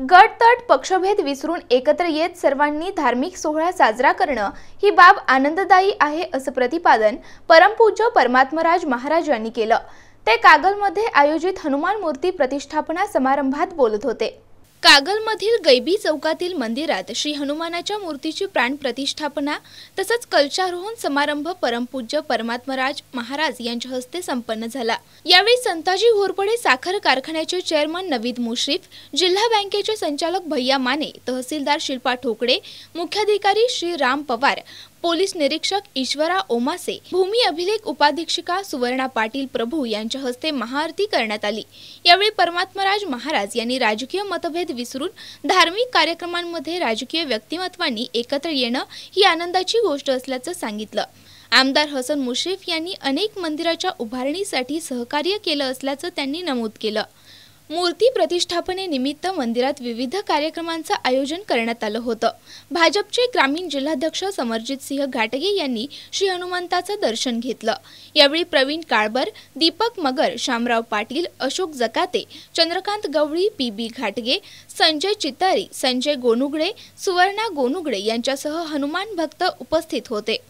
गटतट पक्षभेद विसरून एकत्र येत सर्वांनी धार्मिक सोहळा साजरा करणं ही बाब आनंददायी आहे असं प्रतिपादन परमपूज्य परमात्मराज महाराज यांनी केलं ते कागलमध्ये आयोजित हनुमान मूर्ती प्रतिष्ठापना समारंभात बोलत होते कागलमधील गैबी चौकातील मंदिरात श्री हनुमानाच्या मूर्तीची प्राणप्रतिष्ठापना तसंच कलचारोहण समारंभ परमपूज्य परमात्मराज महाराज यांच्या हस्ते संपन्न झाला यावेळी संताजी घोरपडे साखर कारखान्याचे चेअरमन नवीद मुश्रीफ जिल्हा बँकेचे संचालक भैया माने तहसीलदार शिल्पा ठोकडे मुख्याधिकारी श्री राम पवार पोलीस निरीक्षक ईश्वरा ओमासे भूमी अभिलेख उपाधीक्षिका सुवर्णा पाटील प्रभू यांच्या हस्ते महाआरती करण्यात आली यावेळी परमात्मराज महाराज यांनी राजकीय मतभेद विसरून धार्मिक कार्यक्रमांमध्ये राजकीय व्यक्तिमत्वांनी एकत्र येणं ही आनंदाची गोष्ट असल्याचं सांगितलं आमदार हसन मुश्रीफ यांनी अनेक मंदिराच्या उभारणीसाठी सहकार्य केलं असल्याचं त्यांनी नमूद केलं मूर्ती प्रतिष्ठापनेनिमित्त मंदिरात विविध कार्यक्रमांचं आयोजन करण्यात आलं होतं भाजपचे ग्रामीण जिल्हाध्यक्ष समरजित सिंह घाटगे यांनी श्री हनुमंताचं दर्शन घेतलं यावेळी प्रवीण काळबर दीपक मगर शामराव पाटील अशोक जकाते चंद्रकांत गवळी पी बी घाटगे संजय चितारी संजय गोनुगडे सुवर्णा गोनुगडे यांच्यासह हनुमान भक्त उपस्थित होते